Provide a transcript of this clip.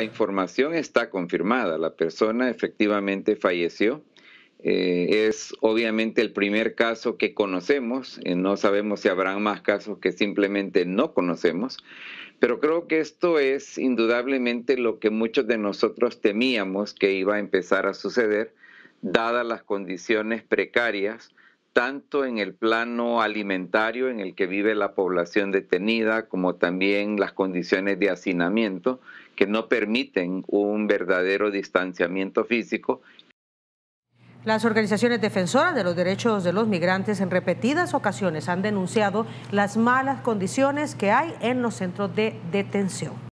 La información está confirmada, la persona efectivamente falleció. Eh, es obviamente el primer caso que conocemos, eh, no sabemos si habrán más casos que simplemente no conocemos, pero creo que esto es indudablemente lo que muchos de nosotros temíamos que iba a empezar a suceder, dadas las condiciones precarias tanto en el plano alimentario en el que vive la población detenida, como también las condiciones de hacinamiento que no permiten un verdadero distanciamiento físico. Las organizaciones defensoras de los derechos de los migrantes en repetidas ocasiones han denunciado las malas condiciones que hay en los centros de detención.